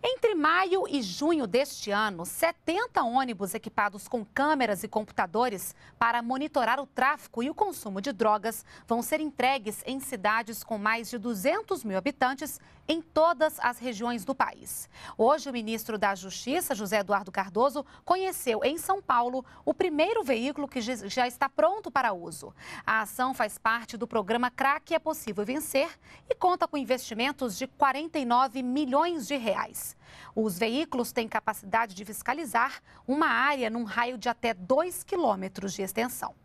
Entre maio e junho deste ano, 70 ônibus equipados com câmeras e computadores para monitorar o tráfico e o consumo de drogas vão ser entregues em cidades com mais de 200 mil habitantes em todas as regiões do país. Hoje, o ministro da Justiça, José Eduardo Cardoso, conheceu em São Paulo o primeiro veículo que já está pronto para uso. A ação faz parte do programa Crac é Possível Vencer e conta com investimentos de 49 milhões de reais. Os veículos têm capacidade de fiscalizar uma área num raio de até 2 quilômetros de extensão.